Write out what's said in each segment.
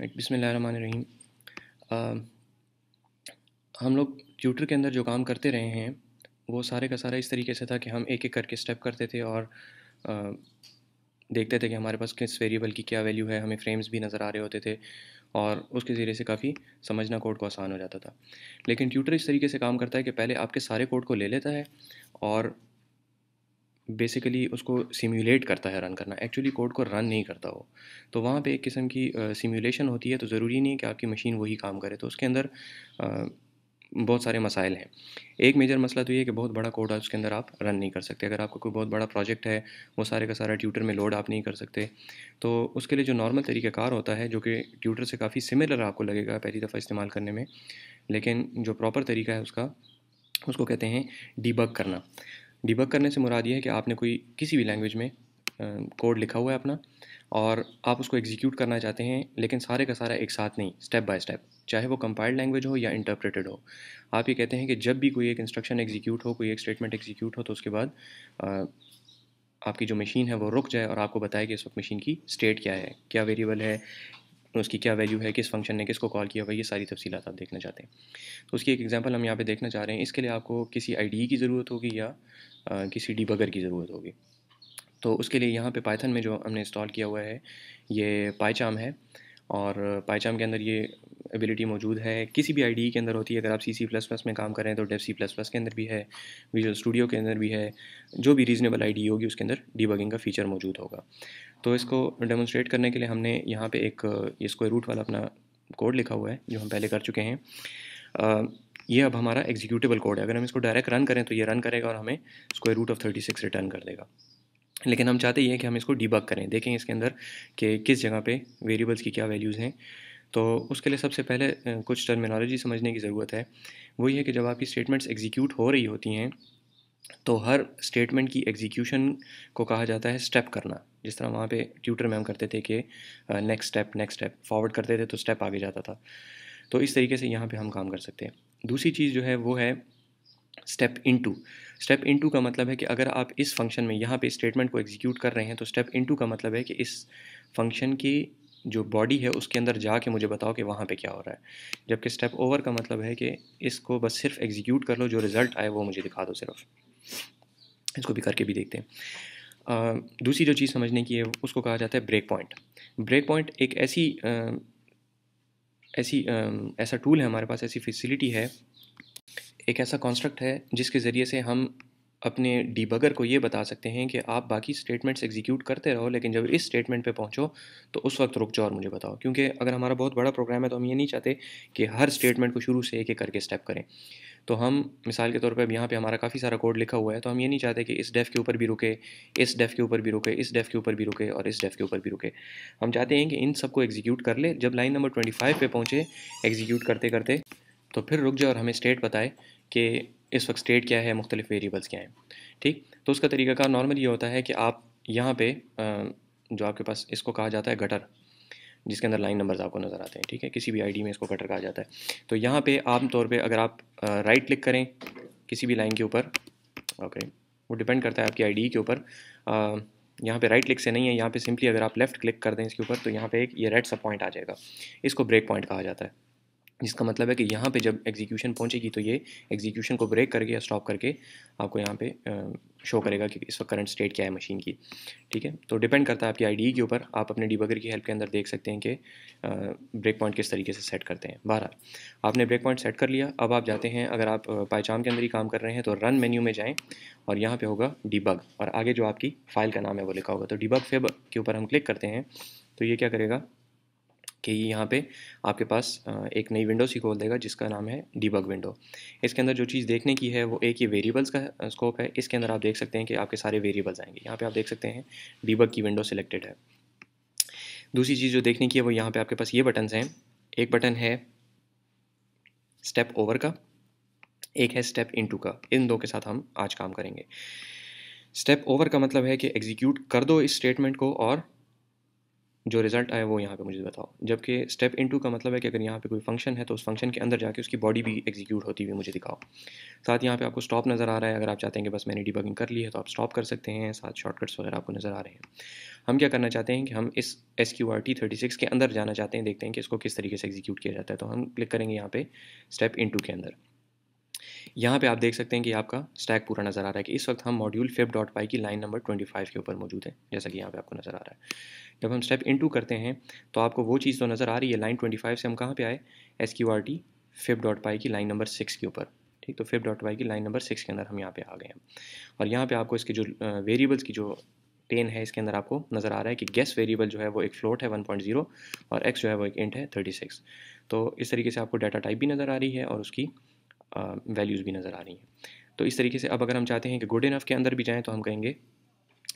right बिसमीम हम लोग ट्यूटर के अंदर जो काम करते रहे हैं वो सारे का सारा इस तरीके से था कि हम एक एक करके स्टेप करते थे और आ, देखते थे कि हमारे पास किस वेरिएबल की क्या वैल्यू है हमें फ्रेम्स भी नज़र आ रहे होते थे और उसके ज़रिए से काफ़ी समझना कोड को आसान हो जाता था लेकिन ट्यूटर इस तरीके से काम करता है कि पहले आपके सारे कोड को ले लेता है और बेसिकली उसको सिम्यूलेट करता है रन करना एक्चुअली कोड को रन नहीं करता वो तो वहाँ पे एक किस्म की सिमुलेशन होती है तो ज़रूरी नहीं कि आपकी मशीन वही काम करे तो उसके अंदर आ, बहुत सारे मसाइल हैं एक मेजर मसला तो ये है कि बहुत बड़ा कोड है उसके अंदर आप रन नहीं कर सकते अगर आपका कोई बहुत बड़ा प्रोजेक्ट है वो सारे का सारा ट्यूटर में लोड आप नहीं कर सकते तो उसके लिए जो नॉर्मल तरीक़ाकार होता है जो कि ट्यूटर से काफ़ी सिमिलर आपको लगेगा पहली दफ़ा इस्तेमाल करने में लेकिन जो प्रॉपर तरीका है उसका उसको कहते हैं डीबग करना डिबक करने से मुराद ये है कि आपने कोई किसी भी लैंग्वेज में कोड लिखा हुआ है अपना और आप उसको एग्जीक्यूट करना चाहते हैं लेकिन सारे का सारा एक साथ नहीं स्टेप बाय स्टेप चाहे वो कंपाइल्ड लैंग्वेज हो या इंटरप्रेटेड हो आप ये कहते हैं कि जब भी कोई एक इंस्ट्रक्शन एग्जीक्यूट हो कोई एक स्टेटमेंट एग्जीक्यूट हो तो उसके बाद आपकी जो मशीन है वो रुक जाए और आपको बताए कि इस वक्त मशीन की स्टेट क्या है क्या वेरिएबल है तो उसकी क्या वैल्यू है किस फंक्शन ने किसको कॉल किया हुआ ये सारी तफसीत आप देखना चाहते हैं तो उसकी एक एग्जांपल हम यहाँ पे देखना चाह रहे हैं इसके लिए आपको किसी आईडी की ज़रूरत होगी या आ, किसी डीबगर की ज़रूरत होगी तो उसके लिए यहाँ पे पाइथन में जो हमने इंस्टॉल किया हुआ है ये पाईचाम है और पाईचाम के अंदर ये एबिलिटी मौजूद है किसी भी आई e के अंदर होती है अगर आप सी सी प्लस प्लस में काम करें तो डेव सी प्लस प्लस के अंदर भी है विजुअल स्टूडियो के अंदर भी है जो भी रीजनेबल आई e होगी उसके अंदर डीबगिंग का फीचर मौजूद होगा तो इसको डेमोन्स्ट्रेट करने के लिए हमने यहाँ पर एक ये स्क्वायर रूट वाला अपना कोड लिखा हुआ है जो हम पहले कर चुके हैं आ, ये अब हमारा एग्जीक्यूटिबल कोड है अगर हम इसको डायरेक्ट रन करें तो ये रन करेगा और हमें square root of thirty six return कर देगा लेकिन हम चाहते ये हैं कि हम इसको डिबक करें देखें इसके अंदर कि किस जगह पे वेरिएबल्स की क्या वैल्यूज़ हैं तो उसके लिए सबसे पहले कुछ टर्मिनोलॉजी समझने की ज़रूरत है वो ये है कि जब आपकी स्टेटमेंट्स एग्जीक्यूट हो रही होती हैं तो हर स्टेटमेंट की एग्जीक्यूशन को कहा जाता है स्टेप करना जिस तरह वहाँ पे ट्यूटर मैम करते थे कि next step next step forward करते थे तो स्टेप आगे जाता था तो इस तरीके से यहाँ पे हम काम कर सकते हैं दूसरी चीज़ जो है वो है step into step into का मतलब है कि अगर आप इस फंक्शन में यहाँ पे स्टेटमेंट को एग्जीक्यूट कर रहे हैं तो स्टेप इन टू का मतलब है कि इस फंक्शन की जो बॉडी है उसके अंदर जाके मुझे बताओ कि वहाँ पे क्या हो रहा है जबकि स्टेप ओवर का मतलब है कि इसको बस सिर्फ एग्जीक्यूट कर लो जो रिज़ल्ट आए वो मुझे दिखा दो सिर्फ इसको भी करके भी देखते हैं आ, दूसरी जो चीज़ समझने की है उसको कहा जाता है ब्रेक पॉइंट ब्रेक पॉइंट एक ऐसी आ, ऐसी आ, ऐसा टूल है हमारे पास ऐसी फैसिलिटी है एक ऐसा कॉन्स्ट्रक्ट है जिसके ज़रिए से हम अपने डीबगर को ये बता सकते हैं कि आप बाकी स्टेटमेंट्स एग्जीक्यूट करते रहो लेकिन जब इस स्टेटमेंट पे पहुंचो तो उस वक्त रुक जाओ और मुझे बताओ क्योंकि अगर हमारा बहुत बड़ा प्रोग्राम है तो हम ये नहीं चाहते कि हर स्टेटमेंट को शुरू से एक एक करके स्टेप करें तो हम मिसाल के तौर पर अब यहाँ पर हमारा काफ़ी सारा कोड लिखा हुआ है तो हम ये नहीं चाहते कि इस डेफ के ऊपर भी रुके इस डेफ के ऊपर भी रुके इस डेफ के ऊपर भी रुके और इस डेफ के ऊपर भी रुके हम चाहते हैं कि इन सबको एग्जीक्यूट कर ले जब लाइन नंबर ट्वेंटी फाइव पर पहुँचे एग्जीक्यूट करते करते तो फिर रुक जाए और हमें स्टेट बताए कि इस वक्त स्टेट क्या है मुख्तलिफ वेरिएबल्स क्या हैं ठीक तो उसका तरीक़ाकार नॉर्मल ये होता है कि आप यहाँ पे जो आपके पास इसको कहा जाता है गटर जिसके अंदर लाइन नंबर्स आपको नज़र आते हैं ठीक है किसी भी आईडी में इसको गटर कहा जाता है तो यहाँ पे आमतौर पे अगर आप राइट क्लिक करें किसी भी लाइन के ऊपर ओके वो डिपेंड करता है आपकी आईडी के ऊपर यहाँ पे राइट क्लिक से नहीं है यहाँ पे सिंपली अगर आप लेफ़्ट क्लिक कर दें इसके ऊपर तो यहाँ पे एक ये रेड सा पॉइंट आ जाएगा इसको ब्रेक पॉइंट कहा जाता है जिसका मतलब है कि यहाँ पे जब एग्जीक्यूशन पहुँचेगी तो ये एग्जीक्यूशन को ब्रेक करके या स्टॉप करके आपको यहाँ पे शो करेगा कि इस वक्त करंट स्टेट क्या है मशीन की ठीक है तो डिपेंड करता है आपकी आईडी के ऊपर आप अपने डिबगर की हेल्प के अंदर देख सकते हैं कि ब्रेक पॉइंट किस तरीके से सेट करते हैं बारह आपने ब्रेक पॉइंट सेट कर लिया अब आप जाते हैं अगर आप पाचाम के अंदर ही काम कर रहे हैं तो रन मेन्यू में जाएँ और यहाँ पर होगा डिबग और आगे जो आपकी फ़ाइल का नाम है वो लिखा होगा तो डिबग फेब के ऊपर हम क्लिक करते हैं तो ये क्या करेगा कि यहाँ पे आपके पास एक नई विंडो सी खोल देगा जिसका नाम है डीबग विंडो इसके अंदर जो चीज़ देखने की है वो एक ये वेरिएबल्स का स्कोप है इसके अंदर आप देख सकते हैं कि आपके सारे वेरिएबल्स आएंगे यहाँ पे आप देख सकते हैं डीबग की विंडो सिलेक्टेड है दूसरी चीज़ जो देखने की है वो यहाँ पर आपके पास ये बटन हैं एक बटन है स्टेप ओवर का एक है स्टेप इन का इन दो के साथ हम आज काम करेंगे स्टेप ओवर का मतलब है कि एग्जीक्यूट कर दो इस स्टेटमेंट को और जो रिज़ल्ट आया वो यहाँ पे मुझे बताओ जबकि स्टेप टू का मतलब है कि अगर यहाँ पे कोई फंक्शन है तो उस फंक्शन के अंदर जाके उसकी बॉडी भी एग्जीक्यूट होती हुई मुझे दिखाओ साथ यहाँ पे आपको स्टॉप नज़र आ रहा है अगर आप चाहते हैं कि बस मैंने डिबगिंग कर ली है तो आप स्टॉप कर सकते हैं साथ शॉर्टकट्स वगैरह आपको नज़र आ रहे हैं हम क्या करना चाहते हैं कि हम इस S Q R T thirty six के अंदर जाना चाहते हैं देखते हैं कि इसको किस तरीके से एग्जीक्यूट किया जाता है तो हम क्लिक करेंगे यहाँ पर स्टेप इन के अंदर यहाँ पे आप देख सकते हैं कि आपका स्टैक पूरा नज़र आ रहा है कि इस वक्त हम मॉड्यूल फिफ डॉट पाई की लाइन नंबर ट्वेंटी फाइव के ऊपर मौजूद है जैसा कि यहाँ पे आपको नज़र आ रहा है जब हम स्टेप इनटू करते हैं तो आपको वो चीज़ तो नज़र आ रही है लाइन ट्वेंटी फाइव से हम कहाँ पर आए S Q R T fib dot py की लाइन नंबर सिक्स के ऊपर ठीक तो फेप डॉट पाई की लाइन नंबर सिक्स के अंदर हम यहाँ पे आ गए हैं और यहाँ पर आपको इसके जो वेरिएबल्स की जो टेन है इसके अंदर आपको नज़र आ रहा है कि गैस वेरिएबल जो है वो एक फ्लोट है 1.0 और एक्स जो है वो एक इंट है 36 तो इस तरीके से आपको डाटा टाइप भी नज़र आ रही है और उसकी वैल्यूज़ भी नज़र आ रही हैं तो इस तरीके से अब अगर हम चाहते हैं कि गुड इनफ के अंदर भी जाएँ तो हम कहेंगे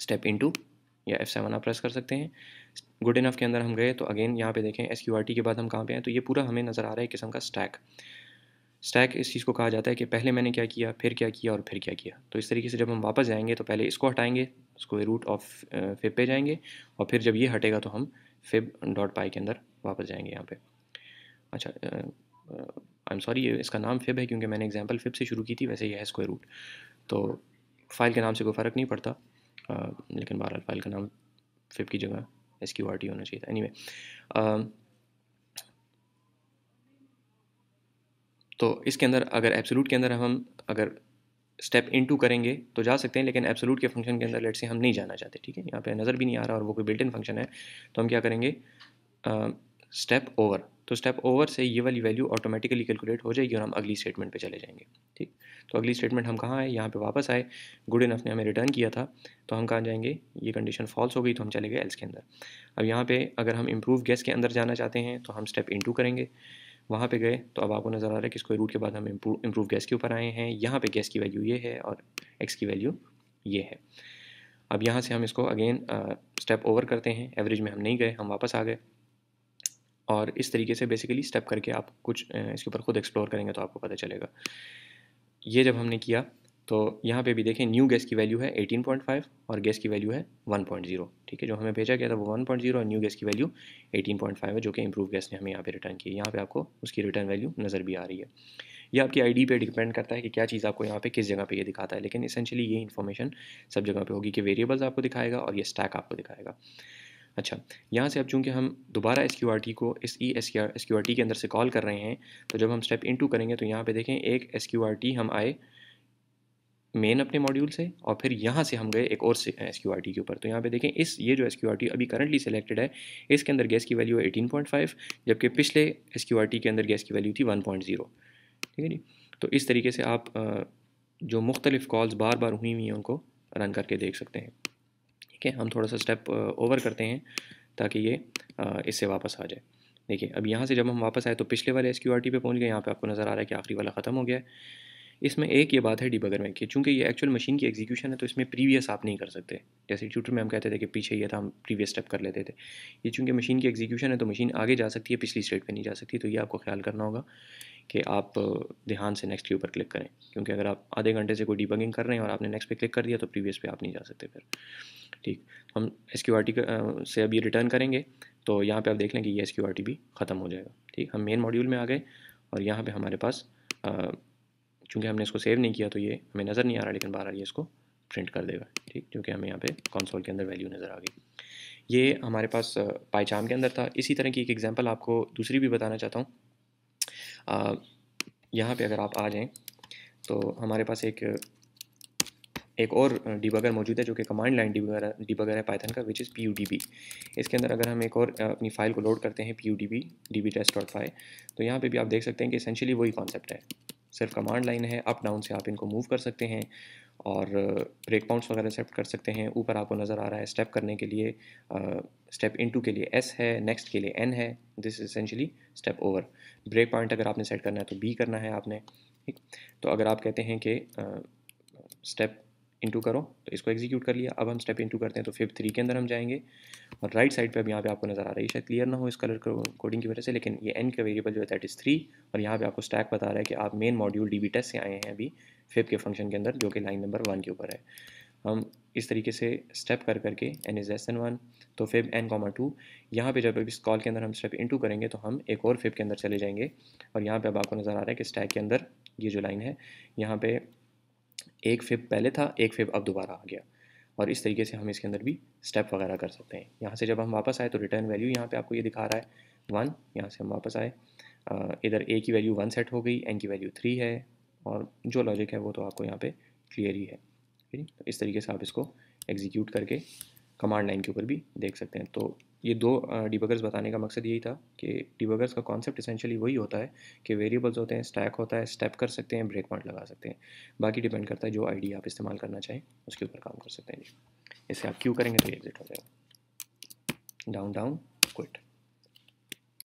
step into F seven आप प्रेस कर सकते हैं गुड इनफ के अंदर हम गए तो अगेन यहाँ पे देखें एस क्यू आर टी के बाद हम कहाँ पे आए तो ये पूरा हमें नज़र आ रहा है किस्म का स्टैक स्टैक इस चीज़ को कहा जाता है कि पहले मैंने क्या किया फिर क्या किया और फिर क्या किया तो इस तरीके से जब हम वापस जाएंगे तो पहले इसको हटाएंगे उसको रूट ऑफ फिब पे जाएंगे और फिर जब ये हटेगा तो हम फिब डॉट पाई के अंदर वापस जाएंगे यहाँ पे अच्छा आई एम सॉरी इसका नाम फिब है क्योंकि मैंने एग्जाम्पल फिब से शुरू की थी वैसे ये है स्क्वायर रूट तो फाइल के नाम से कोई फ़र्क नहीं पड़ता आ, लेकिन बहरहाल फाइल का नाम फिब की जगह एस क्यू आर टी होना चाहिए था एनी anyway, तो इसके अंदर अगर एब्सोलूट के अंदर हम अगर स्टेप इनटू करेंगे तो जा सकते हैं लेकिन एब्सोलूट के फंक्शन के अंदर लेट से हम नहीं जाना चाहते ठीक है यहाँ पे नज़र भी नहीं आ रहा और वो कोई बिल्ट इन फंक्शन है तो हम क्या करेंगे स्टेप ओवर तो स्टेप ओवर से ये वाली वैल्यू ऑटोमेटिकली कैलकुलेट हो जाएगी और हम अगली स्टेटमेंट पे चले जाएंगे ठीक तो अगली स्टेटमेंट हम कहाँ आए यहाँ पे वापस आए गुड इनफ ने हमें रिटर्न किया था तो हम कहाँ जाएंगे ये कंडीशन फॉल्स हो गई तो हम चले गए एल्स के अंदर अब यहाँ पे अगर हम इम्प्रूव गैस के अंदर जाना चाहते हैं तो हम स्टेप इन करेंगे वहाँ पर गए तो अब आपको नज़र आ रहा है कि स्क्वायर रूट के बाद हम इम्प्रूव गैस के ऊपर आए हैं यहाँ पर गैस की वैल्यू ये है और एक्स की वैल्यू ये है अब यहाँ से हम इसको अगेन स्टेप ओवर करते हैं एवरेज में हम नहीं गए हम वापस आ गए और इस तरीके से बेसिकली स्टेप करके आप कुछ इसके ऊपर खुद एक्सप्लोर करेंगे तो आपको पता चलेगा ये जब हमने किया तो यहाँ पे भी देखें न्यू गैस की वैल्यू है 18.5 और गैस की वैल्यू है 1.0 ठीक है जो हमें भेजा गया था वो 1.0 और न्यू गैस की वैल्यू 18.5 है जो कि इम्प्रूव गैस ने हमें यहाँ पे रिटर्न की है यहाँ पे आपको उसकी रिटर्न वैल्यू नज़र भी आ रही है ये आपकी आईडी पे डिपेंड करता है कि क्या चीज़ आपको यहाँ पे किस जगह पे ये दिखाता है लेकिन इसेंशली ये इन्फॉर्मेशन सब जगह पे होगी कि वेरिएबल्स आपको दिखाएगा और ये स्टैक आपको दिखाएगा अच्छा यहाँ से अब चूँकि हम दोबारा एस को इस ई e एस के अंदर से कॉल कर रहे हैं तो जब हम स्टेप इन करेंगे तो यहाँ पर देखें एक एस हम आए मेन अपने मॉड्यूल से और फिर यहाँ से हम गए एक और एस क्यू आर टी के ऊपर तो यहाँ पे देखें इस ये जो एस क्यू आर टी अभी करंटली सिलेक्टेड है इसके अंदर गैस की वैल्यू है एटीन पॉइंट फाइव जबकि पिछले एस क्यू आर टी के अंदर गैस की वैल्यू थी वन पॉइंट जीरो ठीक है जी तो इस तरीके से आप जो मुख्तलिफ़ कॉल्स बार बार हुई हुई हैं उनको रन करके देख सकते हैं ठीक है हम थोड़ा सा स्टेप ओवर करते हैं ताकि ये इससे वापस आ जाए देखिए अब यहाँ से जब हम वापस आए तो पिछले वाले एस क्यू आर टी पहुँच गए यहाँ पे आपको नज़र आ रहा है कि आखिरी वाला ख़त्म हो गया है इसमें एक ये बात है डिबगर में कि चूंकि ये एक्चुअल मशीन की एग्जीक्यूशन है तो इसमें प्रीवियस आप नहीं कर सकते जैसे ट्यूटर में हम कहते थे कि पीछे ये था हम प्रीवियस स्टेप कर लेते थे ये चूंकि मशीन की एग्जीक्यूशन है तो मशीन आगे जा सकती है पिछली स्टेट पर नहीं जा सकती तो ये आपको ख्याल करना होगा कि आप ध्यान से नेक्स्ट के ऊपर क्लिक करें क्योंकि अगर आप आधे घंटे से कोई डिबगिंग कर रहे हैं और आपने नेक्स्ट पे क्लिक कर दिया तो प्रीवियस पे आप नहीं जा सकते फिर ठीक हम एस क्यू आर टी से अब ये रिटर्न करेंगे तो यहाँ पे आप देख लें कि ये एस क्यू आर टी भी ख़त्म हो जाएगा ठीक हम मेन मॉड्यूल में आ गए और यहाँ पे हमारे पास चूँकि हमने इसको सेव नहीं किया तो ये हमें नज़र नहीं आ रहा लेकिन रही है इसको प्रिंट कर देगा ठीक क्योंकि हमें यहाँ पे कंसोल के अंदर वैल्यू नज़र आ गई ये हमारे पास पाईचाम के अंदर था इसी तरह की एक एग्जांपल आपको दूसरी भी बताना चाहता हूँ यहाँ पे अगर आप आ जाएं तो हमारे पास एक एक और डिबगर मौजूद है जो कि कमांड लाइन डिबगर डिबगर है पाइथन का विच इज़ पी इसके अंदर अगर हम एक और अपनी फाइल को लोड करते हैं P U D B D B test dot file तो यहाँ पर भी आप देख सकते हैं कि इसेंशली वही कॉन्सेप्ट है सिर्फ कमांड लाइन है अप डाउन से आप इनको मूव कर सकते हैं और ब्रेक पॉइंट्स वगैरह सेट कर सकते हैं ऊपर आपको नज़र आ रहा है स्टेप करने के लिए स्टेप इनटू के लिए एस है नेक्स्ट के लिए एन है this essentially step over break point अगर आपने सेट करना है तो बी करना है आपने ठीक तो अगर आप कहते हैं कि स्टेप इंटू करो तो इसको एग्जीक्यूट कर लिया अब हम स्टेप इंटू करते हैं तो फिफ्थ थ्री के अंदर हम जाएंगे और राइट साइड पे अब यहाँ पे आपको नज़र आ रही है शायद क्लियर ना हो इस कलर कोडिंग की वजह से लेकिन ये एन का वेरिएबल जो है दैट इज़ थ्री और यहाँ पे आपको स्टैक बता रहा है कि आप मेन मॉड्यूल डी टेस्ट से आए हैं अभी फिफ्थ के फंक्शन के अंदर जो कि लाइन नंबर वन के ऊपर है हम इस तरीके से स्टेप कर करके N is S N one तो फिफ एन कॉमा टू यहाँ पर जब इस कॉल के अंदर हम स्टेप इंटू करेंगे तो हम एक और फिफ्थ के अंदर चले जाएंगे और यहाँ पर अब आपको नज़र आ रहा है कि स्टैक के अंदर ये जो लाइन है यहाँ पे एक फेब पहले था एक फेब अब दोबारा आ गया और इस तरीके से हम इसके अंदर भी स्टेप वगैरह कर सकते हैं यहाँ से जब हम वापस आए तो रिटर्न वैल्यू यहाँ पे आपको ये दिखा रहा है वन यहाँ से हम वापस आए इधर ए की वैल्यू वन सेट हो गई एन की वैल्यू थ्री है और जो लॉजिक है वो तो आपको यहाँ पे क्लियर ही है ठीक तो इस तरीके से आप इसको एग्जीक्यूट करके कमांड लाइन के ऊपर भी देख सकते हैं तो ये दो डिबगर्स बताने का मकसद यही था कि डिबगर्स का कॉन्सेप्ट इसेंशली वही होता है कि वेरिएबल्स होते हैं स्टैक होता है स्टेप कर सकते हैं ब्रेक पॉइंट लगा सकते हैं बाकी डिपेंड करता है जो आईडी आप इस्तेमाल करना चाहें उसके ऊपर काम कर सकते हैं जी इसे आप क्यों करेंगे तो एग्जिट हो जाएगा डाउन डाउन क्विट